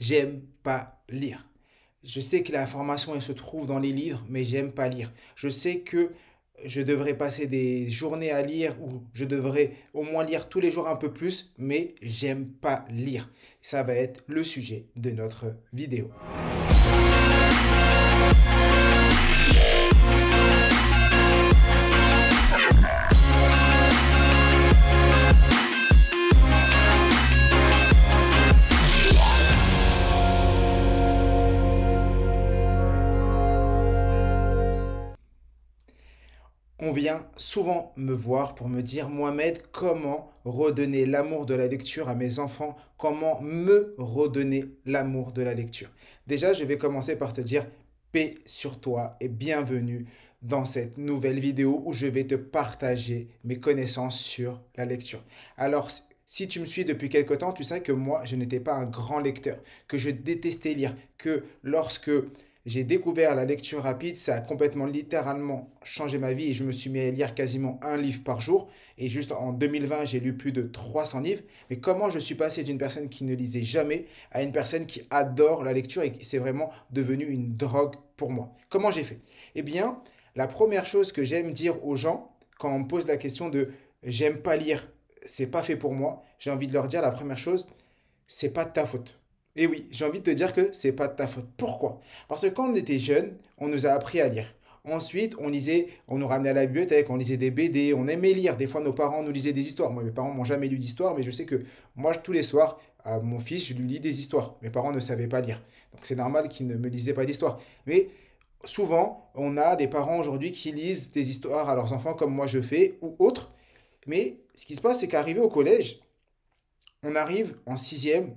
J'aime pas lire. Je sais que l'information, elle se trouve dans les livres, mais j'aime pas lire. Je sais que je devrais passer des journées à lire ou je devrais au moins lire tous les jours un peu plus, mais j'aime pas lire. Ça va être le sujet de notre vidéo. souvent me voir pour me dire Mohamed, comment redonner l'amour de la lecture à mes enfants Comment me redonner l'amour de la lecture Déjà, je vais commencer par te dire paix sur toi et bienvenue dans cette nouvelle vidéo où je vais te partager mes connaissances sur la lecture. Alors, si tu me suis depuis quelque temps, tu sais que moi, je n'étais pas un grand lecteur, que je détestais lire, que lorsque j'ai découvert la lecture rapide, ça a complètement littéralement changé ma vie et je me suis mis à lire quasiment un livre par jour. Et juste en 2020, j'ai lu plus de 300 livres. Mais comment je suis passé d'une personne qui ne lisait jamais à une personne qui adore la lecture et c'est vraiment devenu une drogue pour moi Comment j'ai fait Eh bien, la première chose que j'aime dire aux gens quand on me pose la question de j'aime pas lire, c'est pas fait pour moi, j'ai envie de leur dire la première chose, c'est pas de ta faute. Et eh oui, j'ai envie de te dire que c'est pas de ta faute. Pourquoi Parce que quand on était jeune, on nous a appris à lire. Ensuite, on lisait, on nous ramenait à la bibliothèque, on lisait des BD, on aimait lire. Des fois, nos parents nous lisaient des histoires. Moi, mes parents m'ont jamais lu d'histoire, mais je sais que moi, tous les soirs, à mon fils, je lui lis des histoires. Mes parents ne savaient pas lire. Donc, c'est normal qu'ils ne me lisaient pas d'histoire. Mais souvent, on a des parents aujourd'hui qui lisent des histoires à leurs enfants, comme moi je fais, ou autres. Mais ce qui se passe, c'est qu'arrivé au collège, on arrive en sixième,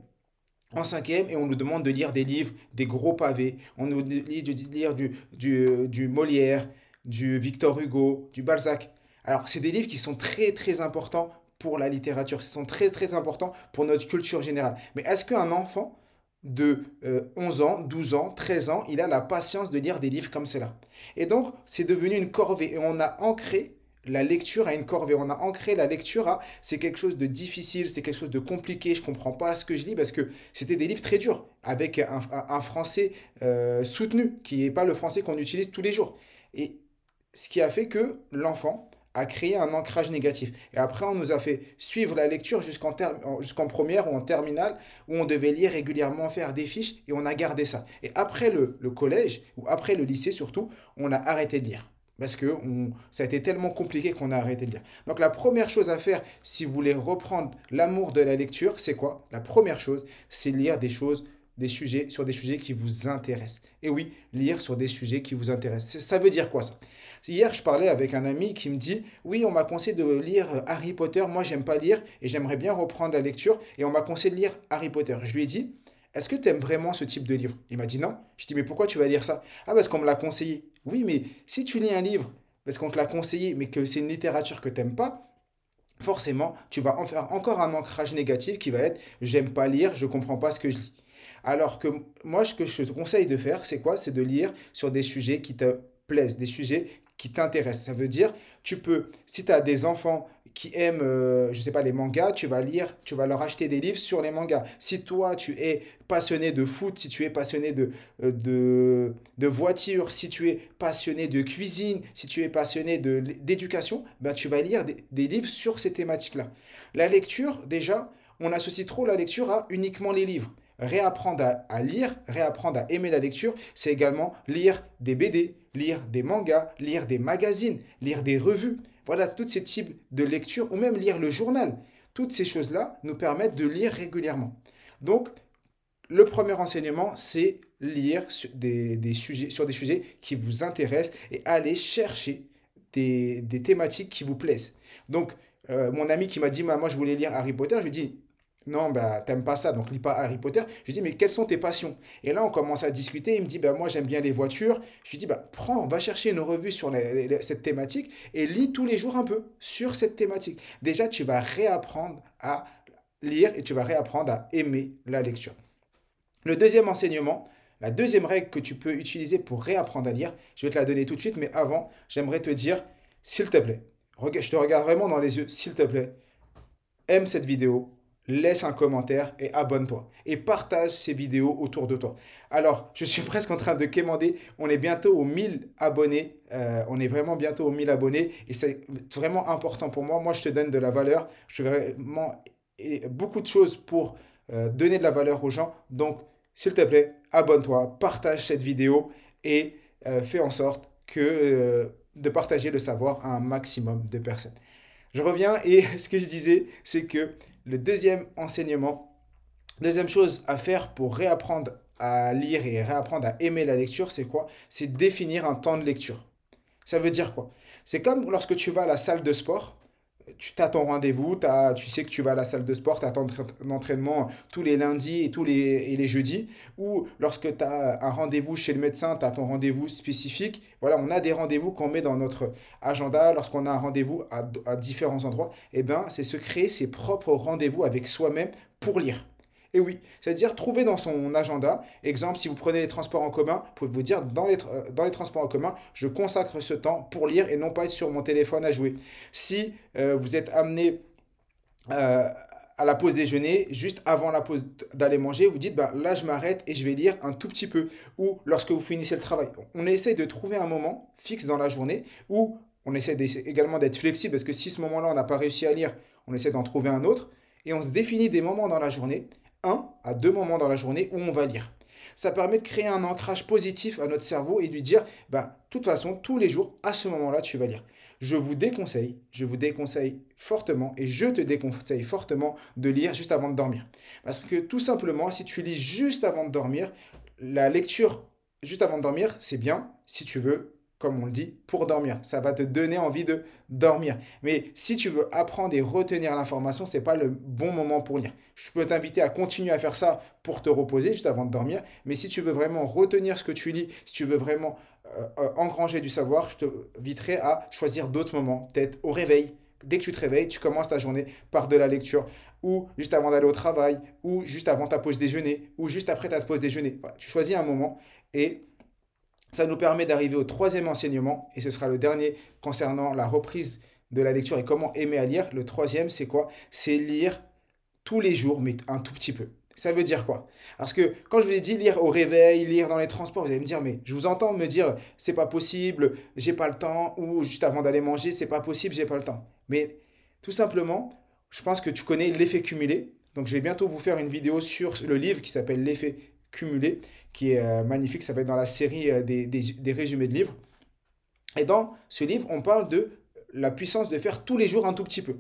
en cinquième et on nous demande de lire des livres, des gros pavés. On nous dit de lire du, du, euh, Molière, du Victor Hugo, du Balzac. Alors, c'est des livres qui sont très très importants pour la littérature, Ils sont très très importants pour notre culture générale. Mais est-ce qu'un enfant de 11 euh, ans, 12 ans, 13 ans, il a la patience de lire des livres comme cela Et donc, c'est devenu une corvée et on a ancré la lecture à une corvée. On a ancré la lecture à c'est quelque chose de difficile, c'est quelque chose de compliqué, je comprends pas ce que je lis parce que c'était des livres très durs avec un, français euh, soutenu qui n'est pas le français qu'on utilise tous les jours. Et ce qui a fait que l'enfant a créé un ancrage négatif. Et après, on nous a fait suivre la lecture jusqu'en jusqu'en première ou en terminale, où on devait lire régulièrement, faire des fiches, et on a gardé ça. Et après le, le collège, ou après le lycée surtout, on a arrêté de lire. Parce que ça a été tellement compliqué qu'on a arrêté de lire. Donc la première chose à faire, si vous voulez reprendre l'amour de la lecture, c'est quoi La première chose, c'est lire des choses, des sujets, sur des sujets qui vous intéressent. Et oui, lire sur des sujets qui vous intéressent. Ça veut dire quoi ça Hier, je parlais avec un ami qui me dit Oui, on m'a conseillé de lire Harry Potter. Moi, j'aime pas lire et j'aimerais bien reprendre la lecture. Et on m'a conseillé de lire Harry Potter. Je lui ai dit est-ce que tu aimes vraiment ce type de livre Il m'a dit non. Je dis Mais pourquoi tu vas lire ça Ah, parce qu'on me l'a conseillé. Oui, mais si tu lis un livre parce qu'on te l'a conseillé, mais que c'est une littérature que tu n'aimes pas, forcément, tu vas en faire encore un ancrage négatif qui va être j'aime pas lire, je ne comprends pas ce que je lis. Alors que moi, ce que je te conseille de faire, c'est quoi C'est de lire sur des sujets qui te plaisent, des sujets qui t'intéressent. Ça veut dire, tu peux, si tu as des enfants, qui aiment, euh, je sais pas, les mangas, tu vas lire, tu vas leur acheter des livres sur les mangas. Si toi, tu es passionné de foot, si tu es passionné de, euh, de, de voiture, si tu es passionné de cuisine, si tu es passionné d'éducation, ben, tu vas lire des, livres sur ces thématiques-là. La lecture, déjà, on associe trop la lecture à uniquement les livres. Réapprendre à lire, réapprendre à aimer la lecture, c'est également lire des BD, lire des mangas, lire des magazines, lire des revues. Voilà, tous ces types de lectures ou même lire le journal. Toutes ces choses-là nous permettent de lire régulièrement. Donc, le premier enseignement, c'est lire sur des, sujets, sur des sujets qui vous intéressent et aller chercher des, thématiques qui vous plaisent. Donc, euh, mon ami qui m'a dit, moi je voulais lire Harry Potter, je lui ai dit, non, bah, t'aimes pas ça, donc lis pas Harry Potter. Je lui dis, mais quelles sont tes passions Et là, on commence à discuter. Il me dit, bah, moi, j'aime bien les voitures. Je lui dis, bah, prends, va chercher une revue sur cette thématique et lis tous les jours un peu sur cette thématique. Déjà, tu vas réapprendre à lire et tu vas réapprendre à aimer la lecture. Le deuxième enseignement, la deuxième règle que tu peux utiliser pour réapprendre à lire, je vais te la donner tout de suite, mais avant, j'aimerais te dire, s'il te plaît, je te regarde vraiment dans les yeux, s'il te plaît, aime cette vidéo, laisse un commentaire et abonne-toi. Et partage ces vidéos autour de toi. Alors, je suis presque en train de quémander. On est bientôt aux 1000 abonnés. Euh, on est vraiment bientôt aux 1000 abonnés. Et c'est vraiment important pour moi. Moi, je te donne de la valeur. Je fais vraiment et beaucoup de choses pour euh, donner de la valeur aux gens. Donc, s'il te plaît, abonne-toi, partage cette vidéo et euh, fais en sorte que de partager le savoir à un maximum de personnes. Je reviens et ce que je disais, c'est que le deuxième enseignement, deuxième chose à faire pour réapprendre à lire et réapprendre à aimer la lecture, c'est quoi C'est définir un temps de lecture. Ça veut dire quoi C'est comme lorsque tu vas à la salle de sport tu as ton rendez-vous, tu sais que tu vas à la salle de sport, tu as ton entraînement tous les lundis et tous les, et les jeudis, ou lorsque tu as un rendez-vous chez le médecin, tu as ton rendez-vous spécifique. Voilà, on a des rendez-vous qu'on met dans notre agenda, lorsqu'on a un rendez-vous à, différents endroits, eh ben, c'est se créer ses propres rendez-vous avec soi-même pour lire. Et eh oui, c'est-à-dire trouver dans son agenda, exemple, si vous prenez les transports en commun, vous pouvez vous dire dans les, euh, dans les transports en commun, je consacre ce temps pour lire et non pas être sur mon téléphone à jouer. Si euh, vous êtes amené... Euh, à la pause déjeuner, juste avant la pause d'aller manger, vous dites bah, là je m'arrête et je vais lire un tout petit peu. Ou lorsque vous finissez le travail, on essaie de trouver un moment fixe dans la journée où on essaie également d'être flexible parce que si ce moment-là on n'a pas réussi à lire, on essaie d'en trouver un autre. Et on se définit des moments dans la journée un à deux moments dans la journée où on va lire. Ça permet de créer un ancrage positif à notre cerveau et lui dire, bah, de toute façon, tous les jours, à ce moment-là, tu vas lire. Je vous déconseille, je vous déconseille fortement et je te déconseille fortement de lire juste avant de dormir. Parce que tout simplement, si tu lis juste avant de dormir, la lecture juste avant de dormir, c'est bien si tu veux comme on le dit, pour dormir. Ça va te donner envie de dormir. Mais si tu veux apprendre et retenir l'information, ce n'est pas le bon moment pour lire. Je peux t'inviter à continuer à faire ça pour te reposer juste avant de dormir. Mais si tu veux vraiment retenir ce que tu lis, si tu veux vraiment euh, euh, engranger du savoir, je te à choisir d'autres moments, peut-être au réveil. Dès que tu te réveilles, tu commences ta journée par de la lecture, ou juste avant d'aller au travail, ou juste avant ta pause déjeuner, ou juste après ta pause déjeuner. tu choisis un moment et ça nous permet d'arriver au troisième enseignement, et ce sera le dernier concernant la reprise de la lecture et comment aimer à lire. Le troisième, c'est quoi C'est lire tous les jours, mais un tout petit peu. Ça veut dire quoi Parce que quand je vous ai dit lire au réveil, lire dans les transports, vous allez me dire, mais je vous entends me dire, c'est pas possible, j'ai pas le temps, ou juste avant d'aller manger, c'est pas possible, j'ai pas le temps. Mais tout simplement, je pense que tu connais l'effet cumulé. Donc je vais bientôt vous faire une vidéo sur le livre qui s'appelle L'effet cumulé, qui est euh, magnifique. Ça va être dans la série euh, des, résumés de livres. Et dans ce livre, on parle de la puissance de faire tous les jours un tout petit peu.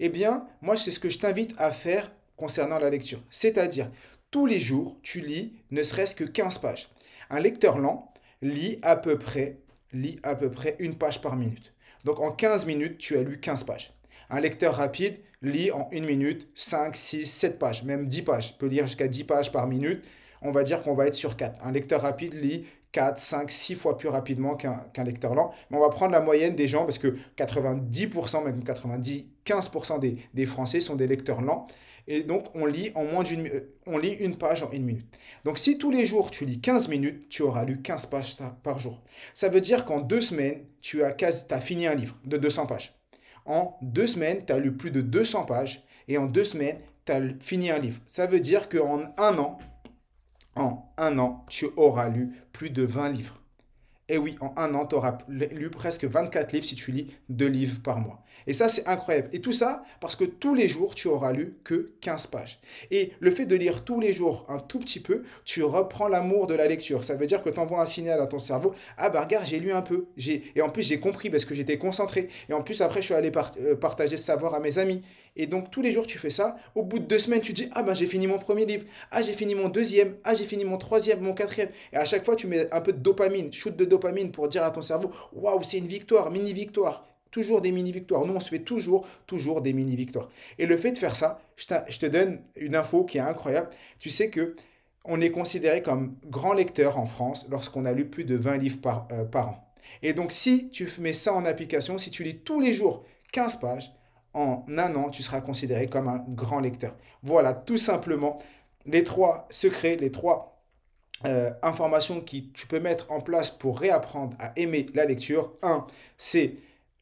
Eh bien, moi, c'est ce que je t'invite à faire concernant la lecture. C'est-à-dire, tous les jours, tu lis ne serait-ce que 15 pages. Un lecteur lent lit à peu près, lit à peu près une page par minute. Donc, en 15 minutes, tu as lu 15 pages. Un lecteur rapide lit en une minute 5, 6, 7 pages, même 10 pages. Tu peut lire jusqu'à 10 pages par minute on va dire qu'on va être sur 4. Un lecteur rapide lit 4, 5, 6 fois plus rapidement qu'un lecteur lent. Mais on va prendre la moyenne des gens parce que 90%, même 90, 15% des Français sont des lecteurs lents. Et donc, on lit, en moins euh, on lit une page en une minute. Donc, si tous les jours, tu lis 15 minutes, tu auras lu 15 pages par jour. Ça veut dire qu'en deux semaines, tu as, as fini un livre de 200 pages. En deux semaines, tu as lu plus de 200 pages. Et en deux semaines, tu as fini un livre. Ça veut dire qu'en un an, en un an, tu auras lu plus de 20 livres. Et eh oui, en un an, tu auras lu presque 24 livres si tu lis deux livres par mois. Et ça, c'est incroyable. Et tout ça parce que tous les jours, tu auras lu que 15 pages. Et le fait de lire tous les jours un tout petit peu, tu reprends l'amour de la lecture. Ça veut dire que tu envoies un signal à ton cerveau. Ah bah regarde, j'ai lu un peu. Et en plus, j'ai compris parce que j'étais concentré. Et en plus, après, je suis allé euh, partager ce savoir à mes amis. Et donc tous les jours tu fais ça, au bout de deux semaines tu dis ah ben j'ai fini mon premier livre, ah j'ai fini mon deuxième, ah j'ai fini mon troisième, mon quatrième. Et à chaque fois tu mets un peu de dopamine, shoot de dopamine pour dire à ton cerveau waouh c'est une victoire, mini victoire, toujours des mini victoires. Nous on se fait toujours, toujours des mini victoires. Et le fait de faire ça, je, te donne une info qui est incroyable. Tu sais que on est considéré comme grand lecteur en France lorsqu'on a lu plus de 20 livres par, euh, par an. Et donc si tu mets ça en application, si tu lis tous les jours 15 pages, en un an, tu seras considéré comme un grand lecteur. Voilà, tout simplement, les trois secrets, les trois euh, informations que tu peux mettre en place pour réapprendre à aimer la lecture. Un, c'est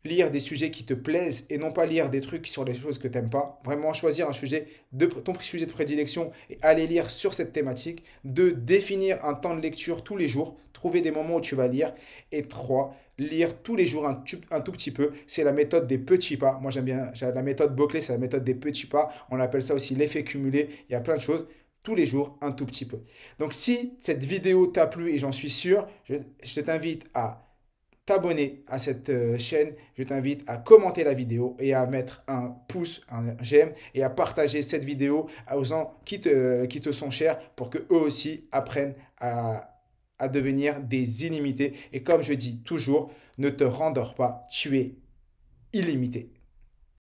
lire des sujets qui te plaisent et non pas lire des trucs sur les choses que tu n'aimes pas. Vraiment choisir un sujet, de, ton sujet de prédilection et aller lire sur cette thématique. De définir un temps de lecture tous les jours. Trouver des moments où tu vas lire. Et trois, lire tous les jours un, un tout petit peu. C'est la méthode des petits pas. Moi j'aime bien la méthode Boclet, c'est la méthode des petits pas. On appelle ça aussi l'effet cumulé. Il y a plein de choses tous les jours un tout petit peu. Donc si cette vidéo t'a plu et j'en suis sûr, je t'invite à t'abonner à cette euh, chaîne. Je t'invite à commenter la vidéo et à mettre un pouce, un j'aime et à partager cette vidéo aux gens qui te, qui te sont chers pour que eux aussi apprennent à, à devenir des illimités. Et comme je dis toujours, ne te rendors pas, tu es illimité.